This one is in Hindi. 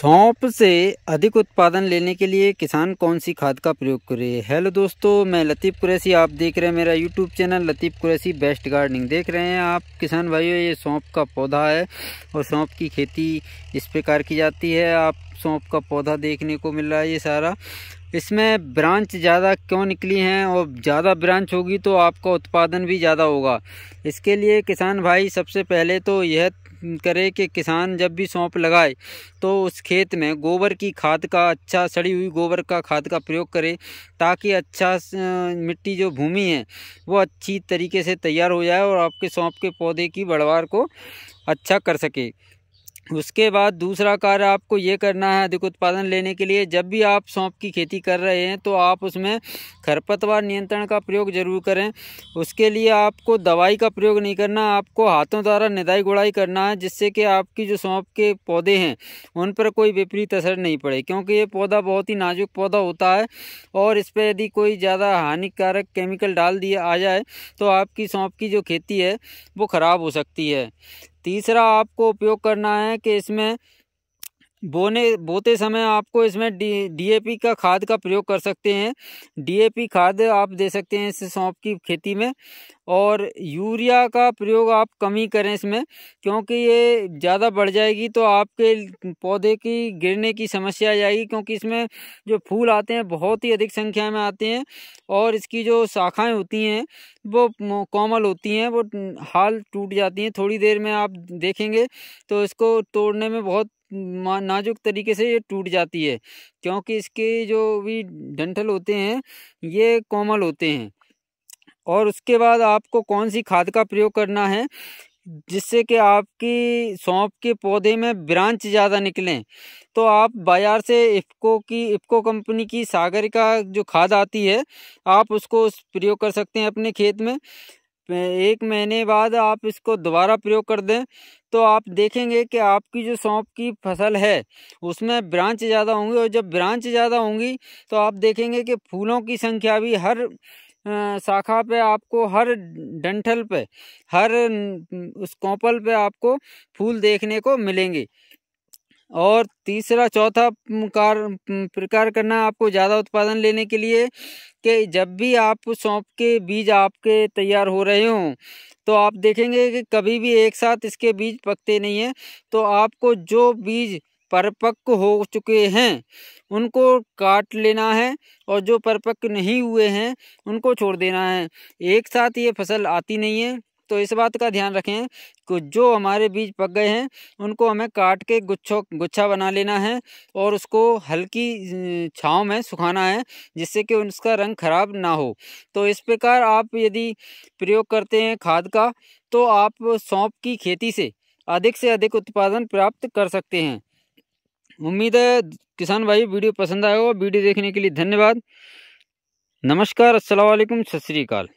सौंप से अधिक उत्पादन लेने के लिए किसान कौन सी खाद का प्रयोग करे हेलो दोस्तों मैं लतीफ़ कुरैसी आप देख रहे हैं मेरा YouTube channel Latif Qureshi best gardening देख रहे हैं आप किसान भाइयों ये सौंप का पौधा है और सौंप की खेती इस प्रकार की जाती है आप सौंप का पौधा देखने को मिल रहा है ये सारा इसमें ब्रांच ज़्यादा क्यों निकली हैं और ज़्यादा ब्रांच होगी तो आपका उत्पादन भी ज़्यादा होगा इसके लिए किसान भाई सबसे पहले तो यह करे कि किसान जब भी सौंप लगाए तो उस खेत में गोबर की खाद का अच्छा सड़ी हुई गोबर का खाद का प्रयोग करे ताकि अच्छा मिट्टी जो भूमि है वो अच्छी तरीके से तैयार हो जाए और आपके सौंप के पौधे की बढ़वार को अच्छा कर सके उसके बाद दूसरा कार्य आपको ये करना है अधिक उत्पादन लेने के लिए जब भी आप सौंप की खेती कर रहे हैं तो आप उसमें खरपतवार नियंत्रण का प्रयोग जरूर करें उसके लिए आपको दवाई का प्रयोग नहीं करना आपको हाथों द्वारा निदाई गुड़ाई करना है जिससे कि आपकी जो सौंप के पौधे हैं उन पर कोई विपरीत असर नहीं पड़े क्योंकि ये पौधा बहुत ही नाजुक पौधा होता है और इस पर यदि कोई ज़्यादा हानिकारक केमिकल डाल दिया आ जाए तो आपकी सौंप की जो खेती है वो ख़राब हो सकती है तीसरा आपको उपयोग करना है कि इसमें बोने बोते समय आपको इसमें डी डीएपी का खाद का प्रयोग कर सकते हैं डीएपी खाद आप दे सकते हैं इस सौंप की खेती में और यूरिया का प्रयोग आप कम ही करें इसमें क्योंकि ये ज़्यादा बढ़ जाएगी तो आपके पौधे की गिरने की समस्या आ जाएगी क्योंकि इसमें जो फूल आते हैं बहुत ही अधिक संख्या में आते हैं और इसकी जो शाखाएं होती हैं वो कोमल होती हैं वो हाल टूट जाती हैं थोड़ी देर में आप देखेंगे तो इसको तोड़ने में बहुत नाजुक तरीके से ये टूट जाती है क्योंकि इसके जो भी डंठल होते हैं ये कोमल होते हैं और उसके बाद आपको कौन सी खाद का प्रयोग करना है जिससे कि आपकी सौंप के पौधे में ब्रांच ज़्यादा निकलें तो आप बाज़ार से इफ्को की इफ्को कंपनी की सागर का जो खाद आती है आप उसको प्रयोग कर सकते हैं अपने खेत में एक महीने बाद आप इसको दोबारा प्रयोग कर दें तो आप देखेंगे कि आपकी जो सौंप की फसल है उसमें ब्रांच ज़्यादा होंगी और जब ब्रांच ज़्यादा होंगी तो आप देखेंगे कि फूलों की संख्या भी हर शाखा पे आपको हर डंठल पे हर उस कौपल पे आपको फूल देखने को मिलेंगे और तीसरा चौथा कार प्रकार करना आपको ज़्यादा उत्पादन लेने के लिए कि जब भी आप सौंप के बीज आपके तैयार हो रहे हों तो आप देखेंगे कि कभी भी एक साथ इसके बीज पकते नहीं हैं तो आपको जो बीज परपक्व हो चुके हैं उनको काट लेना है और जो परपक्व नहीं हुए हैं उनको छोड़ देना है एक साथ ये फसल आती नहीं है तो इस बात का ध्यान रखें कि जो हमारे बीज पक गए हैं उनको हमें काट के गुच्छों गुच्छा बना लेना है और उसको हल्की छाँव में सुखाना है जिससे कि उसका रंग खराब ना हो तो इस प्रकार आप यदि प्रयोग करते हैं खाद का तो आप सौंप की खेती से अधिक से अधिक उत्पादन प्राप्त कर सकते हैं उम्मीद है किसान भाई वीडियो पसंद आया हो वीडियो देखने के लिए धन्यवाद नमस्कार असलकुम सत श्रीकाल